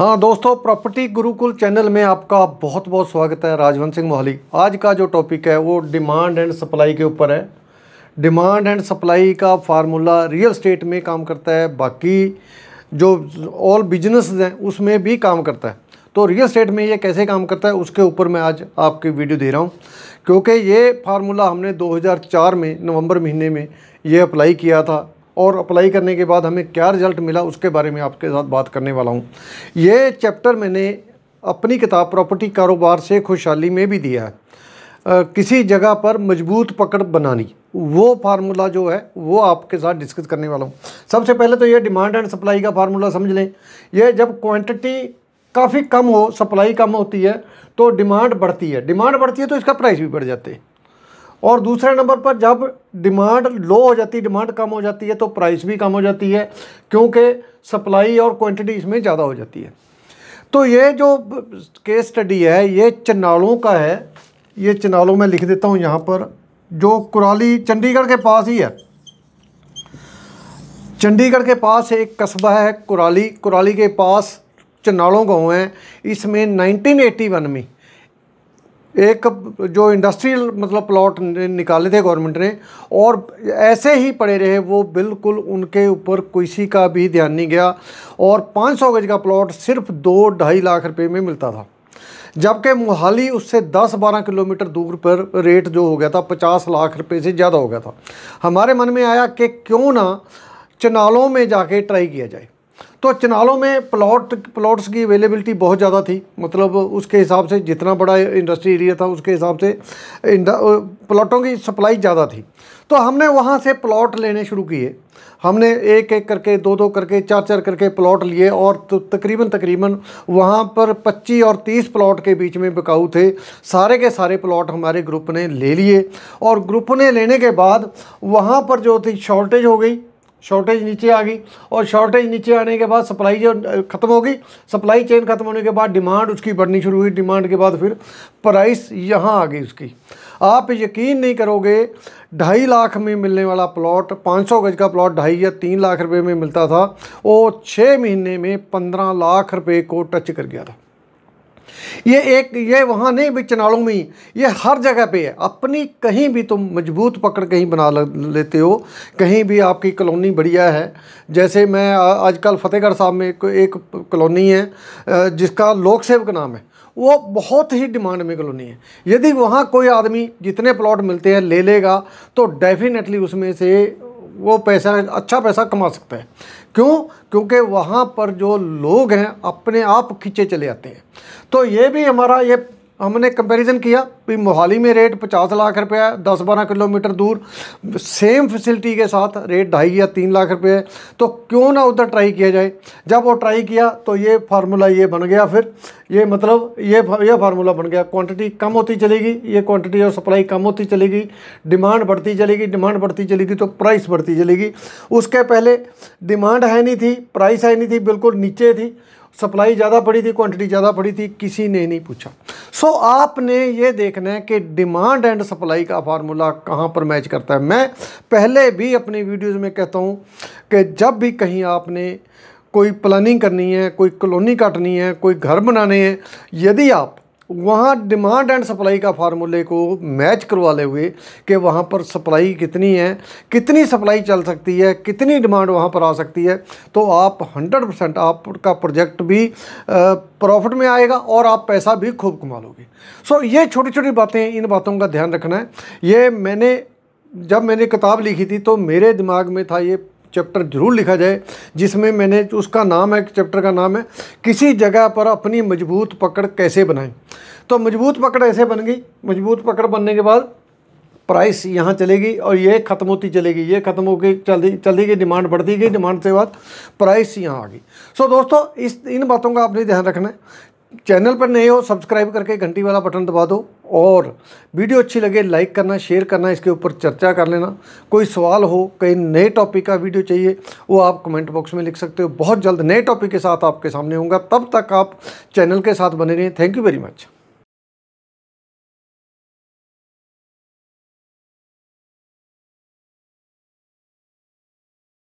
हाँ दोस्तों property Gurukul channel में आपका बहुत बहुत स्वागत है राजवंत सिंह मोहाली आज का जो टॉपिक है वो डिमांड एंड सप्लाई के ऊपर है डिमांड एंड सप्लाई का फार्मूला रियल स्टेट में काम करता है बाकी जो ऑल बिजनेस हैं उसमें भी काम करता है तो रियल स्टेट में ये कैसे काम करता है उसके ऊपर मैं आज आपकी वीडियो दे रहा हूँ क्योंकि ये फार्मूला हमने दो में नवंबर महीने में ये अप्लाई किया था और अप्लाई करने के बाद हमें क्या रिज़ल्ट मिला उसके बारे में आपके साथ बात करने वाला हूँ ये चैप्टर मैंने अपनी किताब प्रॉपर्टी कारोबार से खुशहाली में भी दिया है आ, किसी जगह पर मजबूत पकड़ बनानी वो फार्मूला जो है वो आपके साथ डिस्कस करने वाला हूँ सबसे पहले तो ये डिमांड एंड सप्लाई का फार्मूला समझ लें ये जब क्वांटिटी काफ़ी कम हो सप्लाई कम होती है तो डिमांड बढ़ती है डिमांड बढ़ती है तो इसका प्राइस भी बढ़ जाते हैं और दूसरे नंबर पर जब डिमांड लो हो जाती है डिमांड कम हो जाती है तो प्राइस भी कम हो जाती है क्योंकि सप्लाई और क्वांटिटी इसमें ज़्यादा हो जाती है तो ये जो केस स्टडी है ये चनालों का है ये चनालों में लिख देता हूँ यहाँ पर जो कुराली चंडीगढ़ के पास ही है चंडीगढ़ के पास एक कस्बा है कुराली कुराली के पास चनालों गाँव है इसमें नाइनटीन में एक जो इंडस्ट्रियल मतलब प्लॉट निकाले थे गवर्नमेंट ने और ऐसे ही पड़े रहे वो बिल्कुल उनके ऊपर किसी का भी ध्यान नहीं गया और 500 गज का प्लॉट सिर्फ दो ढाई लाख रुपए में मिलता था जबकि मोहाली उससे 10-12 किलोमीटर दूर पर रेट जो हो गया था 50 लाख रुपए से ज़्यादा हो गया था हमारे मन में आया कि क्यों ना चनालों में जाके ट्राई किया जाए तो चनालों में प्लॉट प्लॉट्स की अवेलेबिलिटी बहुत ज़्यादा थी मतलब उसके हिसाब से जितना बड़ा इंडस्ट्री एरिया था उसके हिसाब से प्लॉटों की सप्लाई ज़्यादा थी तो हमने वहाँ से प्लॉट लेने शुरू किए हमने एक एक करके दो दो करके चार चार करके प्लॉट लिए और तो तकरीबन तकरीबन वहाँ पर 25 और 30 प्लॉट के बीच में बिकाऊ थे सारे के सारे प्लॉट हमारे ग्रुप ने ले लिए और ग्रुप ने लेने के बाद वहाँ पर जो थी शॉर्टेज हो गई शॉर्टेज नीचे आ गई और शॉर्टेज नीचे आने के बाद सप्लाई जो ख़त्म हो गई सप्लाई चेन ख़त्म होने के बाद डिमांड उसकी बढ़नी शुरू हुई डिमांड के बाद फिर प्राइस यहाँ आ गई उसकी आप यकीन नहीं करोगे ढाई लाख में मिलने वाला प्लॉट 500 गज का प्लॉट ढाई या तीन लाख रुपए में मिलता था वो छः महीने में पंद्रह लाख रुपए को टच कर गया था ये एक ये वहाँ नहीं भी चनालों में ही ये हर जगह पे है अपनी कहीं भी तुम मजबूत पकड़ कहीं बना लेते हो कहीं भी आपकी कॉलोनी बढ़िया है जैसे मैं आजकल फतेहगढ़ साहब में एक कॉलोनी है जिसका लोक सेवक नाम है वो बहुत ही डिमांड में कॉलोनी है यदि वहाँ कोई आदमी जितने प्लॉट मिलते हैं ले लेगा तो डेफिनेटली उसमें से वो पैसा अच्छा पैसा कमा सकता है क्यों क्योंकि वहाँ पर जो लोग हैं अपने आप खींचे चले आते हैं तो ये भी हमारा ये हमने कंपैरिजन किया भी मोहाली में रेट पचास लाख रुपया है दस बारह किलोमीटर दूर सेम फैसिलिटी के साथ रेट ढाई या तीन लाख रुपये है तो क्यों ना उधर ट्राई किया जाए जब वो ट्राई किया तो ये फार्मूला ये बन गया फिर ये मतलब ये ये फार्मूला बन गया क्वांटिटी कम होती चलेगी ये क्वांटिटी और सप्लाई कम होती चलेगी डिमांड बढ़ती चलेगी डिमांड बढ़ती चलेगी तो प्राइस बढ़ती चलेगी उसके पहले डिमांड है नहीं थी प्राइस है नहीं थी बिल्कुल नीचे थी सप्लाई ज़्यादा पड़ी थी क्वांटिटी ज़्यादा पड़ी थी किसी ने नहीं पूछा सो so, आपने ये देखना है कि डिमांड एंड सप्लाई का फार्मूला कहाँ पर मैच करता है मैं पहले भी अपनी वीडियोस में कहता हूँ कि जब भी कहीं आपने कोई प्लानिंग करनी है कोई कॉलोनी काटनी है कोई घर बनाने हैं यदि आप वहाँ डिमांड एंड सप्लाई का फार्मूले को मैच करवा ले हुए कि वहाँ पर सप्लाई कितनी है कितनी सप्लाई चल सकती है कितनी डिमांड वहाँ पर आ सकती है तो आप 100 परसेंट आपका प्रोजेक्ट भी प्रॉफिट में आएगा और आप पैसा भी खूब कमा लोगे सो so, ये छोटी छोटी बातें इन बातों का ध्यान रखना है ये मैंने जब मैंने किताब लिखी थी तो मेरे दिमाग में था ये चैप्टर जरूर लिखा जाए जिसमें मैंने उसका नाम है चैप्टर का नाम है किसी जगह पर अपनी मजबूत पकड़ कैसे बनाएं तो मजबूत पकड़ ऐसे बन गई मजबूत पकड़ बनने के बाद प्राइस यहाँ चलेगी और ये ख़त्म होती चलेगी ये ख़त्म हो गई चलती चलती गई डिमांड बढ़ती गई डिमांड से बाद प्राइस यहाँ आ गई सो दोस्तों इस इन बातों का आपने ध्यान रखना है चैनल पर नए हो सब्सक्राइब करके घंटी वाला बटन दबा दो और वीडियो अच्छी लगे लाइक करना शेयर करना इसके ऊपर चर्चा कर लेना कोई सवाल हो कहीं नए टॉपिक का वीडियो चाहिए वो आप कमेंट बॉक्स में लिख सकते हो बहुत जल्द नए टॉपिक के साथ आपके सामने होंगे तब तक आप चैनल के साथ बने रहें थैंक यू वेरी मच